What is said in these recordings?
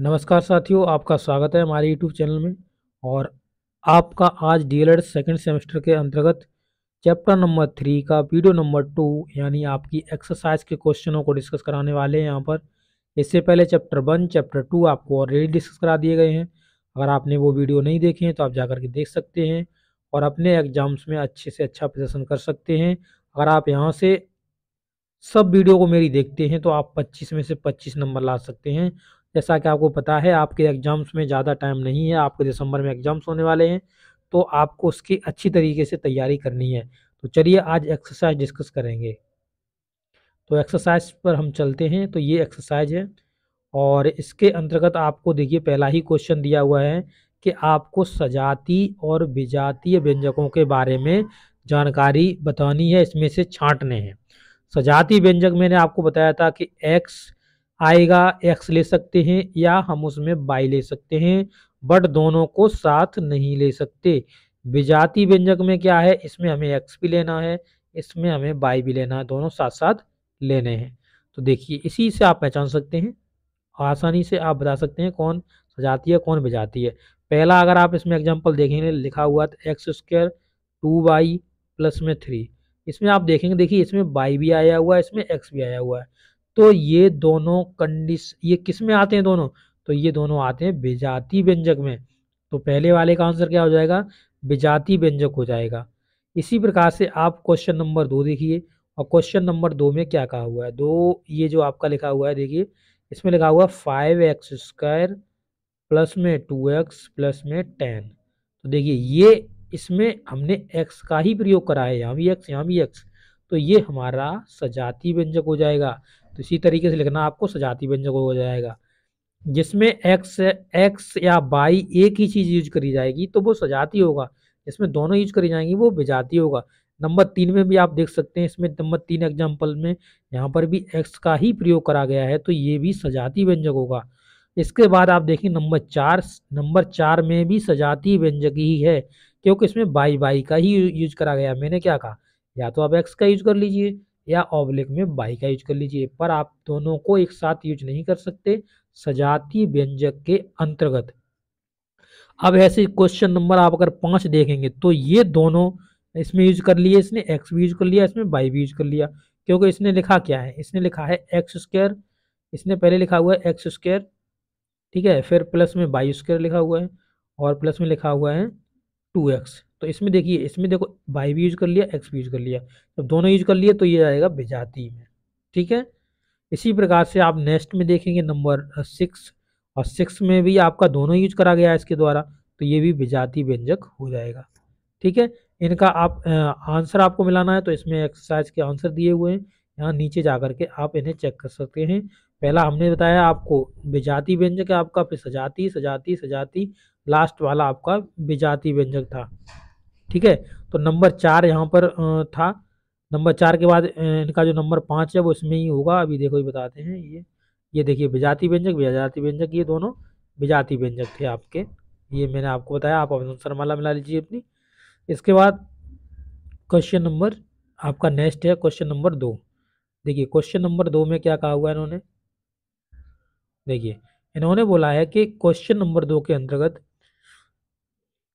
नमस्कार साथियों आपका स्वागत है हमारे यूट्यूब चैनल में और आपका आज डी एल सेकेंड सेमेस्टर के अंतर्गत चैप्टर नंबर थ्री का वीडियो नंबर टू यानी आपकी एक्सरसाइज के क्वेश्चनों को डिस्कस कराने वाले हैं यहाँ पर इससे पहले चैप्टर वन चैप्टर टू आपको ऑलरेडी डिस्कस करा दिए गए हैं अगर आपने वो वीडियो नहीं देखे हैं तो आप जाकर के देख सकते हैं और अपने एग्जाम्स में अच्छे से अच्छा प्रदर्शन कर सकते हैं अगर आप यहाँ से सब वीडियो को मेरी देखते हैं तो आप 25 में से 25 नंबर ला सकते हैं जैसा कि आपको पता है आपके एग्ज़ाम्स में ज़्यादा टाइम नहीं है आपके दिसंबर में एग्ज़ाम्स होने वाले हैं तो आपको उसकी अच्छी तरीके से तैयारी करनी है तो चलिए आज एक्सरसाइज डिस्कस करेंगे तो एक्सरसाइज पर हम चलते हैं तो ये एक्सरसाइज है और इसके अंतर्गत आपको देखिए पहला ही क्वेश्चन दिया हुआ है कि आपको सजाती और विजातीय व्यंजकों के बारे में जानकारी बतानी है इसमें से छांटने हैं सजाती व्यंजक मैंने आपको बताया था कि एक्स आएगा एक्स ले सकते हैं या हम उसमें बाई ले सकते हैं बट दोनों को साथ नहीं ले सकते विजाति व्यंजक में क्या है इसमें हमें एक्स भी लेना है इसमें हमें बाई भी लेना है दोनों साथ साथ लेने हैं तो देखिए इसी से आप पहचान सकते हैं आसानी से आप बता सकते हैं कौन सजाती है कौन बिजाती है पहला अगर आप इसमें एग्जाम्पल देखेंगे लिखा हुआ तो x square two y plus में थ्री इसमें आप देखेंगे देखिए इसमें बाई भी आया हुआ है इसमें एक्स भी आया हुआ है तो ये दोनों कंडिश ये किस में आते हैं दोनों तो ये दोनों आते हैं विजाती व्यंजक में तो पहले वाले का आंसर क्या हो जाएगा विजाती व्यंजक हो जाएगा इसी प्रकार से आप क्वेश्चन नंबर दो देखिए और क्वेश्चन नंबर दो में क्या कहा हुआ है दो ये जो आपका लिखा हुआ है देखिए इसमें लिखा हुआ है फाइव एक्स स्क्वायर प्लस में टू एक्स प्लस में टेन तो देखिए ये इसमें हमने एक्स का ही प्रयोग करा है यहाँ भी एक्स यहाँ भी एक्स तो ये हमारा सजाती व्यंजक हो जाएगा तो इसी तरीके से लिखना आपको सजाती व्यंजक हो जाएगा जिसमें एक्स एक्स या बाई एक ही चीज़ यूज करी जाएगी तो वो सजाती होगा जिसमें दोनों यूज करी जाएंगी वो बेजाती होगा नंबर तीन में भी आप देख सकते हैं इसमें नंबर तीन एग्जाम्पल में यहाँ पर भी एक्स का ही प्रयोग करा गया है तो ये भी सजाती व्यंजक होगा इसके बाद आप देखें नंबर चार नंबर चार में भी सजाती व्यंजक ही है क्योंकि इसमें बाई बाई का ही यूज करा गया मैंने क्या कहा या तो आप एक्स का यूज कर लीजिए या ऑब्लिक में बाई का यूज कर लीजिए पर आप दोनों को एक साथ यूज नहीं कर सकते सजाती व्यंजक के अंतर्गत अब ऐसे क्वेश्चन नंबर आप अगर पांच देखेंगे तो ये दोनों इसमें यूज कर लिए इसने एक्स भी यूज कर लिया इसमें बाई भी यूज कर लिया क्योंकि इसने लिखा क्या है इसने लिखा है एक्स स्क्र इसने पहले लिखा हुआ है एक्स स्क्र ठीक है फिर प्लस में बाई स्क्र लिखा हुआ है और प्लस में लिखा हुआ है टू एक्स तो इसमें देखिए इसमें देखो बाई भी यूज कर लिया एक्स भी यूज कर लिया जब दोनों यूज कर लिए तो ये आएगा बेजाती में ठीक है इसी प्रकार से आप नेक्स्ट में देखेंगे नंबर सिक्स और सिक्स में भी आपका दोनों यूज करा गया है इसके द्वारा तो ये भी बेजाती व्यंजक हो जाएगा ठीक है इनका आप आंसर आपको मिलाना है तो इसमें एक्सरसाइज के आंसर दिए हुए हैं यहाँ नीचे जा करके आप इन्हें चेक कर सकते हैं पहला हमने बताया आपको बेजाती व्यंजक आपका फिर सजाती सजाती सजाती लास्ट वाला आपका बेजाती व्यंजक था ठीक है तो नंबर चार यहाँ पर था नंबर चार के बाद इनका जो नंबर पाँच है वो इसमें ही होगा अभी देखो ये बताते हैं ये ये देखिए विजाति व्यंजक विजाति व्यंजक ये दोनों विजाति व्यंजक थे आपके ये मैंने आपको बताया आप अभिनंदन शर्माला मिला लीजिए अपनी इसके बाद क्वेश्चन नंबर आपका नेक्स्ट है क्वेश्चन नंबर दो देखिए क्वेश्चन नंबर दो में क्या कहा हुआ है इन्होंने देखिए इन्होंने बोला है कि क्वेश्चन नंबर दो के अंतर्गत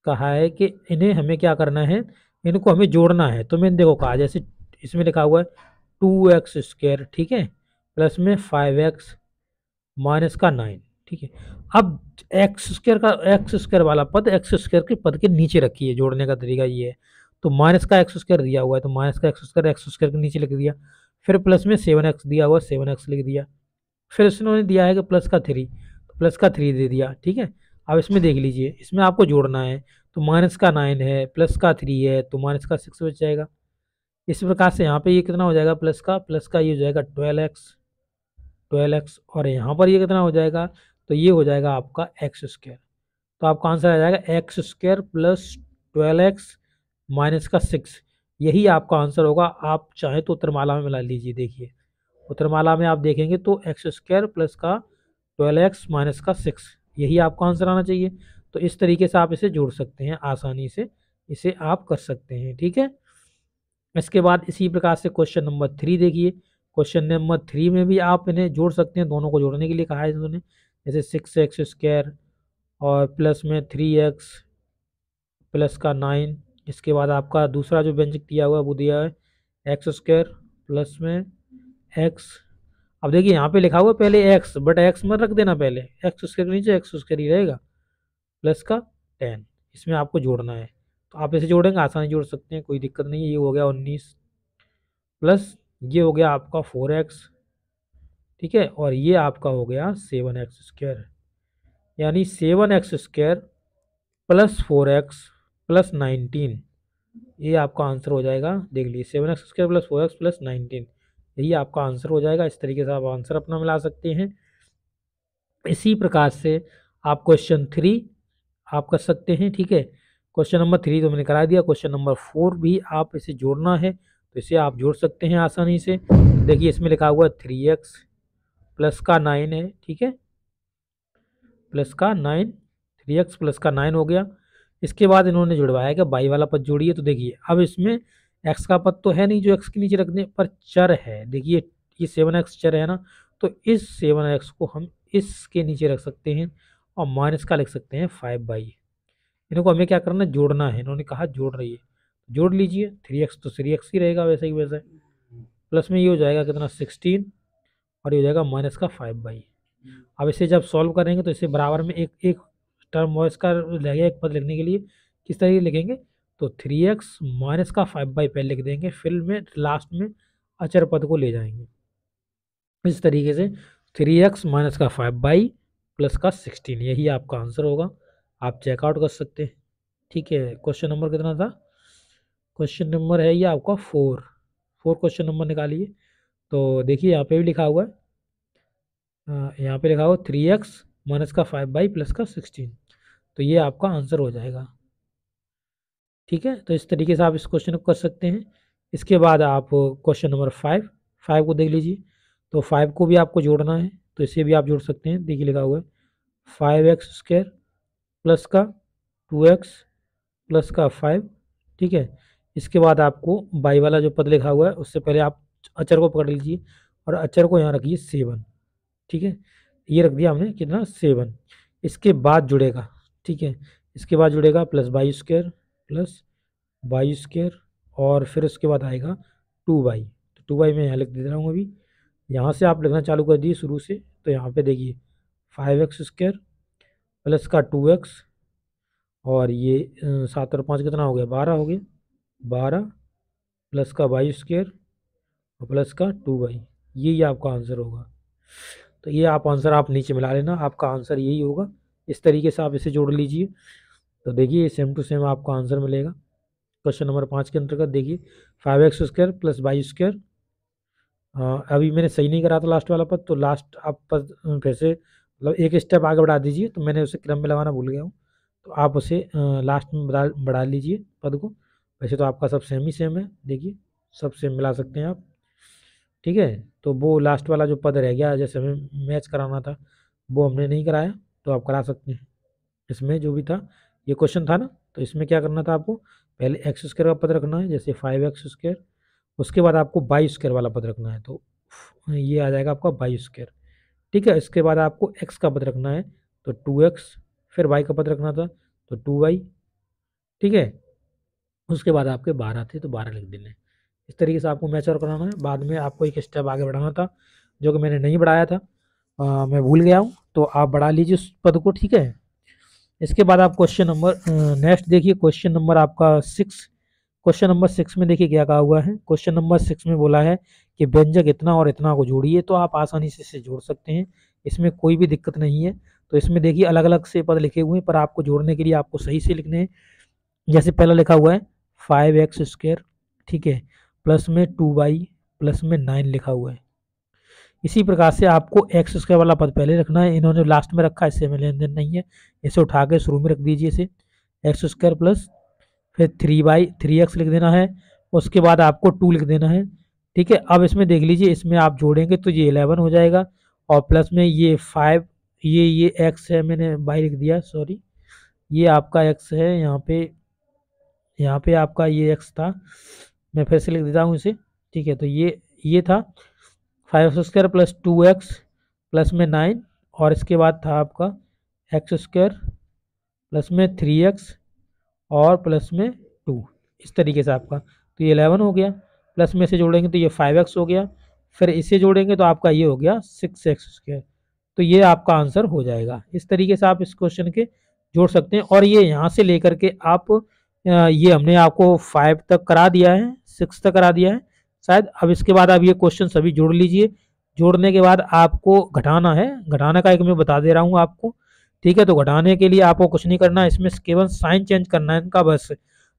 कहा है कि इन्हें हमें क्या करना है इनको हमें जोड़ना है तो मैंने देखो कहा जैसे इसमें लिखा हुआ है टू एक्स स्क्वेयर ठीक है प्लस में फाइव एक्स माइनस का नाइन ठीक है अब एक्स स्क्वेयर का एक्स स्क्वेयर वाला पद एक्स स्क्वेयर के पद के नीचे रखिए जोड़ने का तरीका ये है तो माइनस का एक्स स्क्र दिया हुआ है तो माइनस का एक्स स्क्र एक्स स्क्र के नीचे लिख दिया फिर प्लस में सेवन एक्स दिया हुआ सेवन एक्स लिख दिया फिर उन्होंने दिया है कि प्लस का थ्री तो प्लस का थ्री दे दिया ठीक है अब इसमें देख लीजिए इसमें आपको जोड़ना है तो माइनस का नाइन है प्लस का थ्री है तो माइनस का सिक्स बच जाएगा इस प्रकार से यहाँ पे ये कितना हो जाएगा प्लस का प्लस का ये हो जाएगा ट्वेल्व एक्स ट्वेल्व एक्स और यहाँ पर ये कितना हो जाएगा तो ये हो जाएगा आपका एक्स स्क्वेयर तो आपका आंसर आ जाएगा x square plus twelve x minus का सिक्स यही आपका आंसर होगा आप चाहें तो उत्तरमाला में मिला लीजिए देखिए उत्तरमाला में आप देखेंगे तो एक्स स्क्वायर प्लस का ट्वेल्व एक्स माइनस का सिक्स यही आपका आंसर आना चाहिए तो इस तरीके से आप इसे जोड़ सकते हैं आसानी से इसे आप कर सकते हैं ठीक है इसके बाद इसी प्रकार से क्वेश्चन नंबर थ्री देखिए क्वेश्चन नंबर थ्री में भी आप इन्हें जोड़ सकते हैं दोनों को जोड़ने के लिए कहा है इन्होंने जैसे सिक्स एक्स स्क्वायर और प्लस में थ्री एक्स प्लस का नाइन इसके बाद आपका दूसरा जो व्यंजक दिया हुआ है वो दिया है एक्स स्क्वायर प्लस में एक्स अब देखिए यहाँ पे लिखा हुआ पहले एक्स बट एक्स मत रख देना पहले एक्स उसके नीचे एक्स उसके नहीं रहेगा प्लस का टेन इसमें आपको जोड़ना है तो आप इसे जोड़ेंगे आसानी जोड़ सकते हैं कोई दिक्कत नहीं है ये हो गया उन्नीस प्लस ये हो गया आपका फोर एक्स ठीक है और ये आपका हो गया सेवन एक्स स्क्वायर यानी seven x square plus four x plus nineteen ये आपका आंसर हो जाएगा देख लीजिए seven x square plus four x plus nineteen यही आपका आंसर हो जाएगा इस तरीके से आप आंसर अपना मिला सकते हैं इसी प्रकार से आप क्वेश्चन थ्री आप कर सकते हैं ठीक है क्वेश्चन नंबर थ्री तो मैंने करा दिया क्वेश्चन नंबर फोर भी आप इसे जोड़ना है तो इसे आप जोड़ सकते हैं आसानी से देखिए इसमें लिखा हुआ थ्री एक्स प्लस का नाइन है ठीक है प्लस का नाइन थ्री एक्स प्लस का नाइन हो गया इसके बाद इन्होंने जुड़वाया कि बाई वाला पद जोड़िए तो देखिए अब इसमें एक्स का पद तो है नहीं जो एक्स के नीचे रखने पर चर है देखिए ये सेवन एक्स चर है ना तो इस सेवन एक्स को हम इसके नीचे रख सकते हैं और माइनस का लिख सकते हैं फाइव बाई इनको हमें क्या करना है जोड़ना है इन्होंने कहा जोड़ रही है जोड़ लीजिए थ्री एक्स तो थ्री एक्स ही रहेगा वैसे ही वैसे प्लस में ये हो जाएगा कितना सिक्सटीन और ये हो जाएगा माइनस का फाइव बाई अब इसे जब सॉल्व करेंगे तो इसे बराबर में एक एक टर्म वॉइस का गया एक पद लिखने के लिए किस तरीके लिखेंगे तो थ्री एक्स माइनस का फाइव बाई पहले लिख देंगे फिर में लास्ट में अचर पद को ले जाएंगे इस तरीके से थ्री एक्स माइनस का फाइव बाई प्लस का सिक्सटीन यही आपका आंसर होगा आप चेकआउट कर सकते हैं ठीक है क्वेश्चन नंबर कितना था क्वेश्चन नंबर है ये आपका फोर फोर क्वेश्चन नंबर निकालिए तो देखिए यहाँ पे भी लिखा हुआ है यहाँ पे लिखा हुआ थ्री एक्स माइनस का फाइव बाई प्लस का सिक्सटीन तो ये आपका आंसर हो जाएगा ठीक है तो इस तरीके से आप इस क्वेश्चन को कर सकते हैं इसके बाद आप क्वेश्चन नंबर फाइव फाइव को देख लीजिए तो फाइव को भी आपको जोड़ना है तो इसे भी आप जोड़ सकते हैं देखिए लिखा हुआ है फाइव एक्स स्क्र प्लस का टू एक्स प्लस का फाइव ठीक है इसके बाद आपको बाई वाला जो पद लिखा हुआ है उससे पहले आप अचर को पकड़ लीजिए और अचर को यहाँ रखिए सेवन ठीक है ये रख दिया हमने कितना सेवन इसके बाद जुड़ेगा ठीक है इसके बाद जुड़ेगा plus y square plus y square और फिर उसके बाद आएगा टू बाई तो टू बाई मैं यहाँ लिख दे रहा हूँ अभी यहाँ से आप लिखना चालू कर दिए शुरू से तो यहाँ पे देखिए फाइव एक्स स्क्वेयर प्लस का टू एक्स और ये सात और पाँच कितना हो गया बारह हो गया बारह प्लस का बाई स्क्वेयर और प्लस का टू बाई यही आपका आंसर होगा तो ये आप आंसर आप नीचे मिला लेना आपका आंसर यही होगा इस तरीके से आप इसे जोड़ लीजिए तो देखिए ये सेम टू सेम आपको आंसर मिलेगा क्वेश्चन नंबर पाँच के अंतर्गत देखिए five x square plus y square अभी मैंने सही नहीं करा था लास्ट वाला पद तो लास्ट आप पद फिर से मतलब एक स्टेप आगे बढ़ा दीजिए तो मैंने उसे क्रम में लगाना भूल गया हूँ तो आप उसे लास्ट में बढ़ा बढ़ा लीजिए पद को वैसे तो आपका सब सेम ही सेम है देखिए सब सेम मिला सकते हैं आप ठीक है तो वो लास्ट वाला जो पद रह गया जैसे हमें मैच कराना था वो हमने नहीं कराया तो आप करा सकते हैं इसमें जो भी था ये क्वेश्चन था ना तो इसमें क्या करना था आपको पहले एक्स स्क्वायर का पद रखना है जैसे फाइव एक्स स्क्वायर उसके बाद आपको बाई स्क्वायर वाला पद रखना है तो ये आ जाएगा आपका बाई स्क्वायर ठीक है इसके बाद आपको एक्स का पद रखना है तो टू एक्स फिर वाई का पद रखना था तो टू वाई ठीक है उसके बाद आपके बारह थे तो बारह लिख देने इस तरीके से आपको मैच और कराना है बाद में आपको एक स्टेप आगे बढ़ाना था जो कि मैंने नहीं बढ़ाया था आ, मैं भूल गया हूँ तो आप बढ़ा लीजिए उस पद को ठीक है इसके बाद आप क्वेश्चन नंबर नेक्स्ट देखिए क्वेश्चन नंबर आपका सिक्स क्वेश्चन नंबर सिक्स में देखिए क्या कहा हुआ है क्वेश्चन नंबर सिक्स में बोला है कि व्यंजक इतना और इतना को जोड़िए तो आप आसानी से इसे जोड़ सकते हैं इसमें कोई भी दिक्कत नहीं है तो इसमें देखिए अलग अलग से पद लिखे हुए हैं पर आपको जोड़ने के लिए आपको सही से लिखने हैं जैसे पहला लिखा हुआ है फाइव एक्स स्क्वेयर ठीक है प्लस में टू बाई प्लस में नाइन लिखा हुआ है इसी प्रकार से आपको एक्स स्क्वायर वाला पद पहले रखना है इन्होंने लास्ट में रखा है इससे हमें लेन देन नहीं है इसे उठा के शुरू में रख दीजिए इसे एक्स स्क्वायर प्लस फिर थ्री बाई थ्री एक्स लिख देना है उसके बाद आपको टू लिख देना है ठीक है अब इसमें देख लीजिए इसमें आप जोड़ेंगे तो ये इलेवन हो जाएगा और प्लस में ये फाइव ये ये एक्स है मैंने बाई लिख दिया सॉरी ये आपका एक्स है यहाँ पे यहाँ पे आपका ये एक्स था मैं फिर से लिख देता हूँ इसे ठीक है तो ये ये था five x square plus two x plus में नाइन और इसके बाद था आपका एक्स स्क्वायर प्लस में थ्री एक्स और प्लस में टू इस तरीके से आपका तो ये एलेवन हो गया प्लस में से जोड़ेंगे तो ये फाइव एक्स हो गया फिर इसे जोड़ेंगे तो आपका ये हो गया सिक्स एक्स स्क्वायर तो ये आपका आंसर हो जाएगा इस तरीके से आप इस क्वेश्चन के जोड़ सकते हैं और ये यहाँ से लेकर के आप ये हमने आपको फाइव तक करा दिया है सिक्स तक करा दिया है शायद अब इसके बाद आप ये क्वेश्चन सभी जोड़ लीजिए जोड़ने के बाद आपको घटाना है घटाना का एक मैं बता दे रहा हूँ आपको ठीक है तो घटाने के लिए आपको कुछ नहीं करना इसमें केवल साइन चेंज करना है इनका बस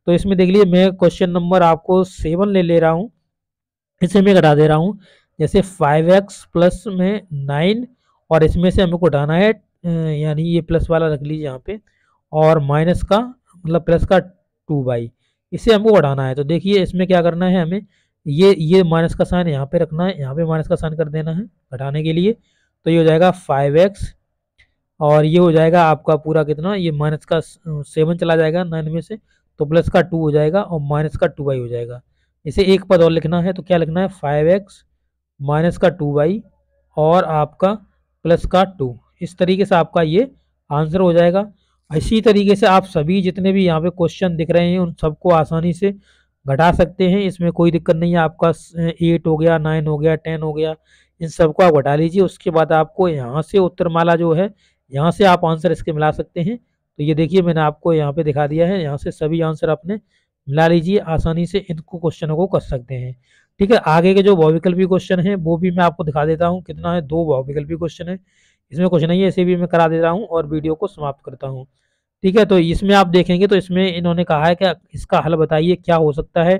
तो इसमें देख लिए मैं क्वेश्चन नंबर आपको सेवन ले ले रहा हूँ इसे मैं घटा दे रहा हूँ जैसे फाइव एक्स प्लस में नाइन और इसमें से हमको घटाना है यानी ये प्लस वाला रख लीजिए यहाँ पे और माइनस का मतलब प्लस का टू बाई इसे हमको घटाना है तो देखिए इसमें क्या करना है हमें ये ये माइनस का साइन यहाँ पे रखना है यहाँ पे माइनस का साइन कर देना है घटाने के लिए तो ये हो जाएगा फाइव एक्स और ये हो जाएगा आपका पूरा कितना ये माइनस का सेवन चला जाएगा नाइन में से तो प्लस का टू हो जाएगा और माइनस का टू बाई हो जाएगा इसे एक पद और लिखना है तो क्या लिखना है फाइव एक्स माइनस का टू बाई और आपका प्लस का टू इस तरीके से आपका ये आंसर हो जाएगा इसी तरीके से आप सभी जितने भी यहाँ पे क्वेश्चन दिख रहे हैं उन सबको आसानी से घटा सकते हैं इसमें कोई दिक्कत नहीं है आपका एट हो गया नाइन हो गया टेन हो गया इन सबको आप घटा लीजिए उसके बाद आपको यहाँ से उत्तरमाला जो है यहाँ से आप आंसर इसके मिला सकते हैं तो ये देखिए मैंने आपको यहाँ पे दिखा दिया है यहाँ से सभी आंसर आपने मिला लीजिए आसानी से इनको क्वेश्चनों को कर सकते हैं ठीक है आगे के जो भौविकल्पी क्वेश्चन है वो भी मैं आपको दिखा देता हूँ कितना है दो भौविकल्पी क्वेश्चन है इसमें कुछ नहीं है इसे भी मैं करा दे रहा हूँ और वीडियो को समाप्त करता हूँ ठीक है तो इसमें आप देखेंगे तो इसमें इन्होंने कहा है कि इसका हल बताइए क्या हो सकता है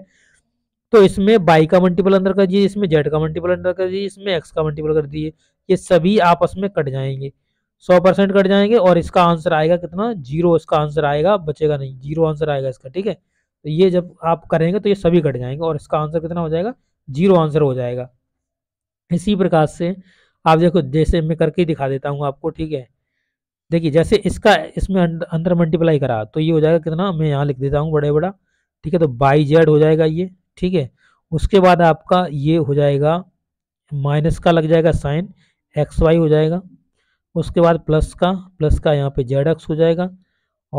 तो इसमें बाई का मल्टीपल अंदर कर दिए इसमें जेड का मल्टीपल अंदर कर दिए इसमें एक्स का मल्टीपल कर दीजिए ये सभी आपस में कट जाएंगे सौ परसेंट कट जाएंगे और इसका आंसर आएगा कितना जीरो इसका आंसर आएगा बचेगा नहीं जीरो आंसर आएगा इसका ठीक है तो ये जब आप करेंगे तो ये सभी कट जाएंगे और इसका आंसर कितना हो जाएगा जीरो आंसर हो जाएगा इसी प्रकार से आप देखो जैसे मैं करके दिखा देता हूँ आपको ठीक है देखिए जैसे इसका इसमें अंदर मल्टीप्लाई करा तो ये हो जाएगा कितना मैं यहाँ लिख देता हूँ बड़े बड़ा ठीक है तो बाई जेड हो जाएगा ये ठीक है उसके बाद आपका ये हो जाएगा माइनस का लग जाएगा साइन एक्स वाई हो जाएगा उसके बाद प्लस का प्लस का यहाँ पे जेड एक्स हो जाएगा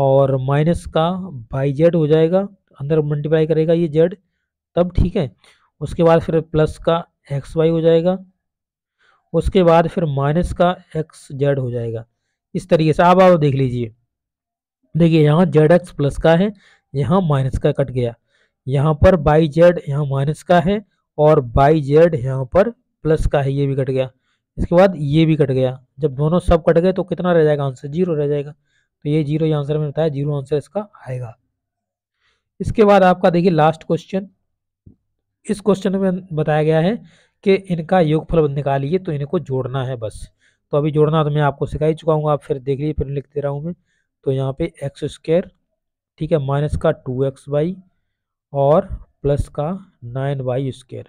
और माइनस का बाई जेड हो जाएगा अंदर मल्टीप्लाई करेगा ये जेड तब ठीक है उसके बाद फिर प्लस का एक्स वाई हो जाएगा उसके बाद फिर माइनस का एक्स जेड हो जाएगा इस तरीके से आप आओ देख लीजिए देखिए यहाँ जेड एक्स प्लस का है यहाँ माइनस का कट गया यहाँ पर बाई जेड यहाँ माइनस का है और बाई जेड यहाँ पर प्लस का है ये भी कट गया इसके बाद ये भी कट गया जब दोनों सब कट गए तो कितना रह जाएगा आंसर जीरो रह जाएगा तो ये जीरो आंसर में बताया जीरो आंसर इसका आएगा इसके बाद आपका देखिए लास्ट क्वेश्चन इस क्वेश्चन में बताया गया है कि इनका योगफल निकालिए तो इनको जोड़ना है बस तो अभी जोड़ना तो मैं आपको सिखा ही चुका हूँ आप फिर देख लीजिए फिर लिख दे रहा हूँ मैं तो यहाँ पे एक्स स्क्वेयर ठीक है माइनस का टू एक्स वाई और प्लस का नाइन वाई स्क्वेयर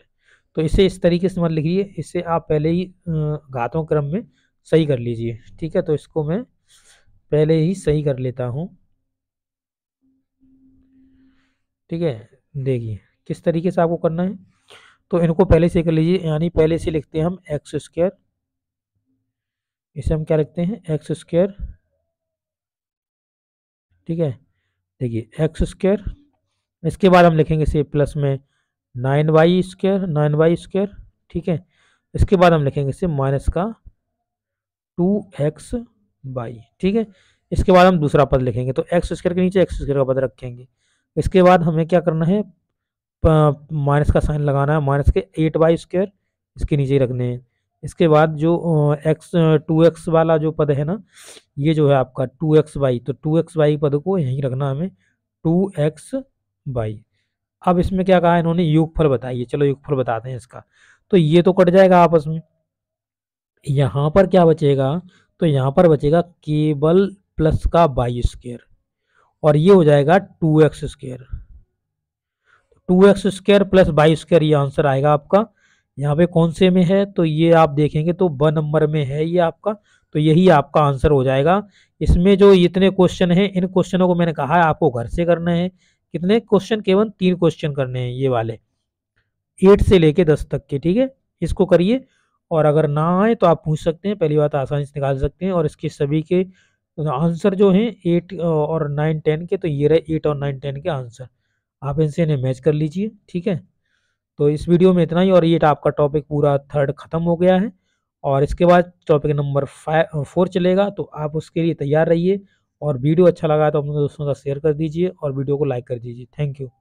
तो इसे इस तरीके से मत लिखिए इसे आप पहले ही घातों क्रम में सही कर लीजिए ठीक है तो इसको मैं पहले ही सही कर लेता हूँ ठीक है देखिए किस तरीके से आपको करना है तो इनको पहले से कर लीजिए यानी पहले से लिखते हैं हम एक्स स्क्वेयर इसे हम क्या रखते हैं एक्स स्क्वेयर ठीक है देखिए एक्स स्क्वेयर इसके बाद हम लिखेंगे इसे प्लस में nine y square nine y square ठीक है इसके बाद हम लिखेंगे इसे माइनस का टू एक्स वाई ठीक है इसके बाद हम दूसरा पद लिखेंगे तो एक्स स्क्र के नीचे एक्स स्क्र का पद रखेंगे इसके बाद हमें क्या करना है माइनस का साइन लगाना है माइनस के एट वाई स्क्वेयर इसके नीचे ही रखने हैं इसके बाद जो एक्स टू एक्स वाला जो पद है ना ये जो है आपका टू एक्स वाई तो टू एक्स वाई पद को यहीं रखना हमें टू एक्स वाई अब इसमें क्या कहा इन्होंने युगफल बताइए चलो युगफल बताते हैं इसका तो ये तो कट जाएगा आपस में यहाँ पर क्या बचेगा तो यहाँ पर बचेगा केवल प्लस का बाई स्केयर और ये हो जाएगा two x square two x square plus y square ये आंसर आएगा आपका यहाँ पे कौन से में है तो ये आप देखेंगे तो ब नंबर में है ये आपका तो यही आपका आंसर हो जाएगा इसमें जो इतने क्वेश्चन हैं इन क्वेश्चनों को मैंने कहा है आपको घर से करना है कितने क्वेश्चन केवल तीन क्वेश्चन करने हैं ये वाले एट से लेके दस तक के ठीक है इसको करिए और अगर ना आए तो आप पूछ सकते हैं पहली बात तो आसानी से निकाल सकते हैं और इसके सभी के आंसर जो हैं एट और नाइन टेन के तो ये रहे एट और नाइन टेन के आंसर आप इनसे इन्हें मैच कर लीजिए ठीक है तो इस वीडियो में इतना ही और ये आपका टॉपिक पूरा थर्ड ख़त्म हो गया है और इसके बाद टॉपिक नंबर फाइव फोर चलेगा तो आप उसके लिए तैयार रहिए और वीडियो अच्छा लगा तो अपने दोस्तों का शेयर कर दीजिए और वीडियो को लाइक कर दीजिए थैंक यू